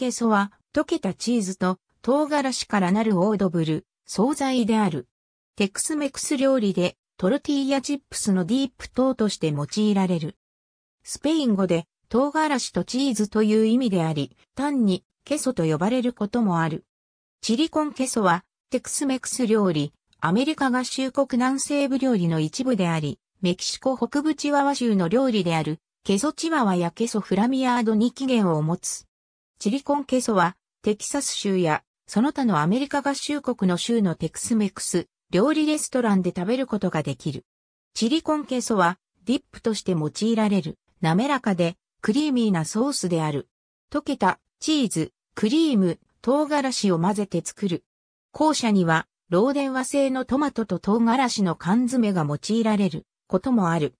ケソは、溶けたチーズと唐辛子からなるオードブル、惣菜である。テクスメクス料理でトルティーヤチップスのディープ等として用いられる。スペイン語で唐辛子とチーズという意味であり、単にケソと呼ばれることもある。チリコンケソはテクスメクス料理、アメリカ合衆国南西部料理の一部であり、メキシコ北部チワワ州の料理である、ケソチワワやケソフラミアードに起源を持つ。チリコンケソは、テキサス州や、その他のアメリカ合衆国の州のテクスメクス、料理レストランで食べることができる。チリコンケソは、ディップとして用いられる、滑らかで、クリーミーなソースである。溶けた、チーズ、クリーム、唐辛子を混ぜて作る。後者には、ローデン和製のトマトと唐辛子の缶詰が用いられることもある。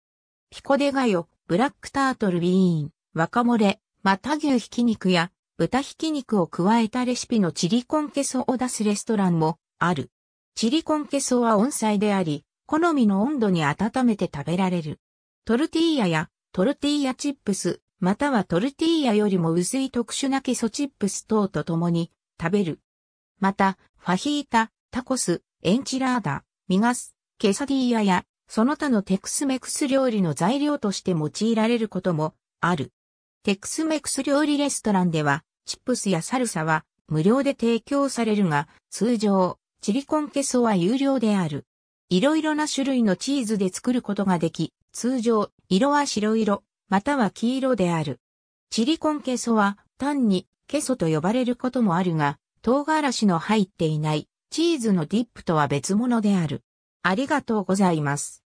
ピコデガヨ、ブラックタートルビーン、若漏れ、また牛ひき肉や豚ひき肉を加えたレシピのチリコンケソを出すレストランもある。チリコンケソは温菜であり、好みの温度に温めて食べられる。トルティーヤやトルティーヤチップス、またはトルティーヤよりも薄い特殊なケソチップス等と共に食べる。また、ファヒータ、タコス、エンチラーダ、ミガス、ケサディーヤや、その他のテクスメクス料理の材料として用いられることもある。テクスメクス料理レストランでは、チップスやサルサは無料で提供されるが、通常、チリコンケソは有料である。いろいろな種類のチーズで作ることができ、通常、色は白色、または黄色である。チリコンケソは単にケソと呼ばれることもあるが、唐辛子の入っていないチーズのディップとは別物である。ありがとうございます。